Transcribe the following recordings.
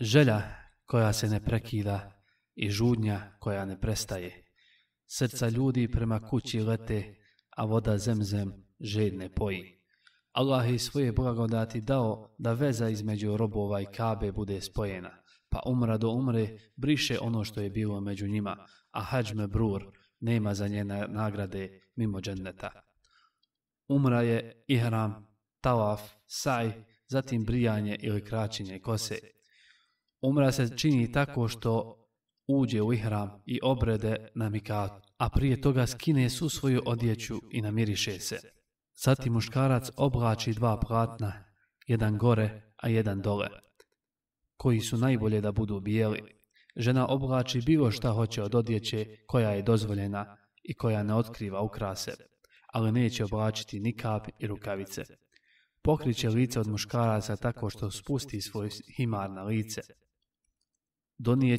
Želja koja se ne prekida i žudnja koja ne prestaje. Srca ljudi prema kući lete, a voda zemzem žedne poji. Allah je svoje blagodati dao da veza između robova i kabe bude spojena, pa umra do umre briše ono, ono što je bilo među njima, a hađme nema za njene nagrade mimo dženneta. Umra je ihram, tawaf, saj, zatim brijanje ili kraćenje kose. Umra se čini tako što uđe u ihram i obrede na mikatu, a prije toga skine su svoju odjeću i namiriše se. Zatim muškarac oblači dva platna, jedan gore, a jedan dole, koji su najbolje da budu bijeli. Žena oblači bilo šta hoće od odjeće koja je dozvoljena i koja ne otkriva ukrase, ali neće oblačiti ni kap i rukavice. Pokriće lice od muškaraca tako što spusti svoj himar na lice,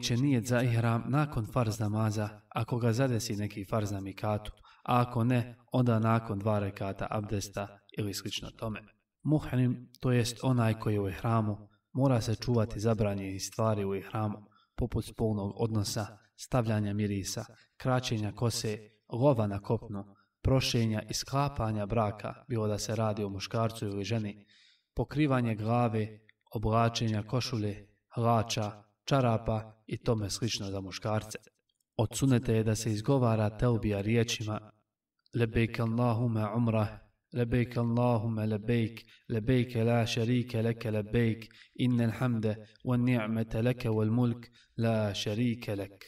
će nijet za ihram nakon farz namaza, ako ga zadesi neki farz na mikatu, a ako ne, onda nakon dva rekata abdesta ili slično tome. Muhrim, to jest onaj koji je u ihramu, mora se čuvati zabranjenih stvari u ihramu, poput spolnog odnosa, stavljanja mirisa, kraćenja kose, lova na kopnu, prošenja i sklapanja braka, bilo da se radi o muškarcu ili ženi, pokrivanje glave, oblačenja košulje, hlača, čarapa i tome slično za muškarce. Odsunete je da se izgovara teubija riječima Lebejk Allahume umrah, lebejk Allahume lebejk, lebejk la šarike leke lebejk, innel hamde, wa ni'mete leke wal mulk, la šarike lek.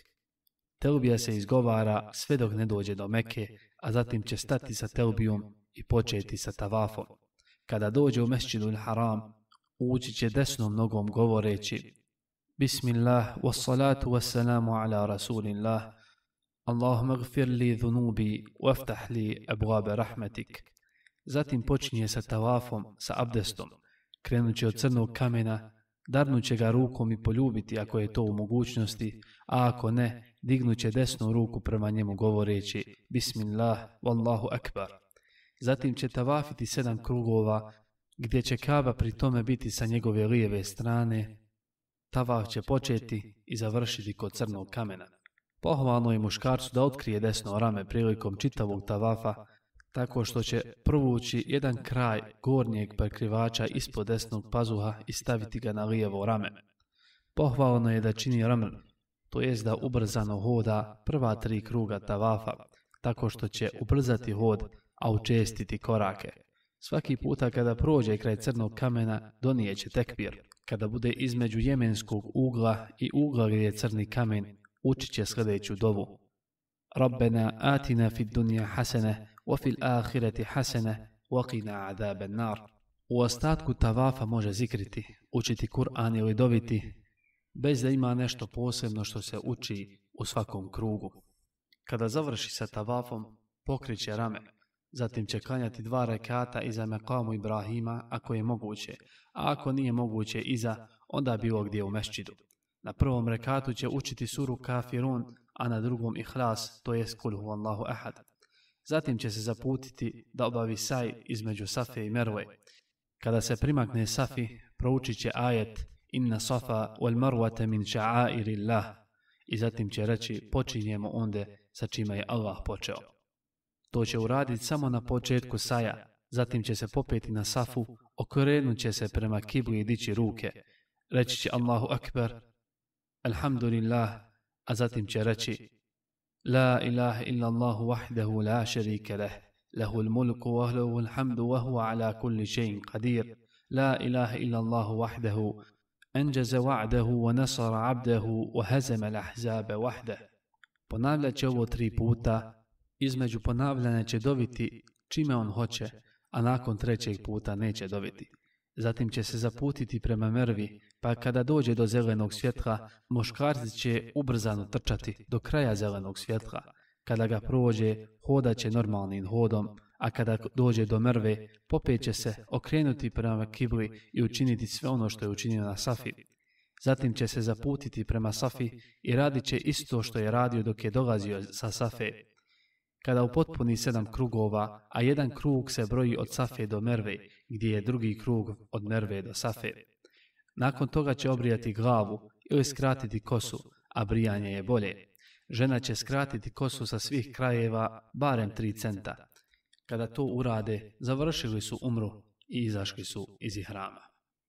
Teubija se izgovara sve dok ne dođe do Meke, a zatim će stati sa teubijom i početi sa tavafom. Kada dođe u mešćinu haram, ući će desnom nogom govoreći بسم الله والصلاة والسلام على رسول الله اللهم اغفر لي ذنوبي وافتح li abwabe rahmetik. Zatim počinje sa tavafom, sa abdestom. Krenut od crnog kamena, darnut će ga rukom i poljubiti ako je to u mogućnosti, a ako ne, dignut će desnu ruku prema njemu govoreći Bismillah, Wallahu Akbar. Zatim će tavafiti sedam krugova, gdje će kaba pri tome biti sa njegove lijeve strane, Tavah će početi i završiti kod crnog kamena. Pohvalno je muškarcu da otkrije desno rame prilikom čitavog tavafa, tako što će provući jedan kraj gornjeg prekrivača ispod desnog pazuha i staviti ga na lijevo rame. Pohvalno je da čini raml, to jest da ubrzano hoda prva tri kruga tavafa, tako što će ubrzati hod, a učestiti korake. Svaki puta kada prođe kraj crnog kamena, donijeće tekbir. Kada bude između jemenskog ugla i ugla gdje je crni kamen, učit će sljedeću dovu. Rabbena atina fid hasene, wa fil ahireti hasene, wa qina nar. U ostatku tavafa može zikriti, učiti Kur'an ili dobiti, bez da ima nešto posebno što se uči u svakom krugu. Kada završi sa tavafom, pokriće rame, Zatim će kanjati dva rekata iza mekamu Ibrahima ako je moguće, a ako nije moguće iza, onda bilo gdje u mešćidu. Na prvom rekatu će učiti suru kafirun, a na drugom ihlas, to je kulhu Allahu ahad. Zatim će se zaputiti da obavi saj između Safi i Merve. Kada se primakne Safi, proučit će ajet Inna Safa wal Marwata min sha'airillah i zatim će reći počinjemo onde sa čime je Allah počeo. To će uraditi samo na početku saja, zatim će se popeti na safu, okrenut će se prema kibli i dići ruke. Reći će Allahu Akbar, Alhamdulillah, a zatim će reći La ilaha illa Allahu wahdahu la sharika leh, lehu al-mulku wa lahu hamdu ala kulli shay'in qadir. La ilaha illa Allahu wahdahu أنجز وعده ونصر عبده وهزم الأحزاب وحده. Ponavljat će ovo tri puta Između ponavljanja će dobiti čime on hoće, a nakon trećeg puta neće dobiti. Zatim će se zaputiti prema mrvi, pa kada dođe do zelenog svjetla, moškarci će ubrzano trčati do kraja zelenog svjetla. Kada ga prođe, hodat će normalnim hodom, a kada dođe do mrve, popet će se okrenuti prema kibli i učiniti sve ono što je učinio na Safi. Zatim će se zaputiti prema Safi i radit će isto što je radio dok je dolazio sa Safe kada upotpuni sedam krugova, a jedan krug se broji od Safe do Merve, gdje je drugi krug od Merve do Safe. Nakon toga će obrijati glavu ili skratiti kosu, a brijanje je bolje. Žena će skratiti kosu sa svih krajeva barem 3 centa. Kada to urade, završili su umru i izašli su iz ihrama.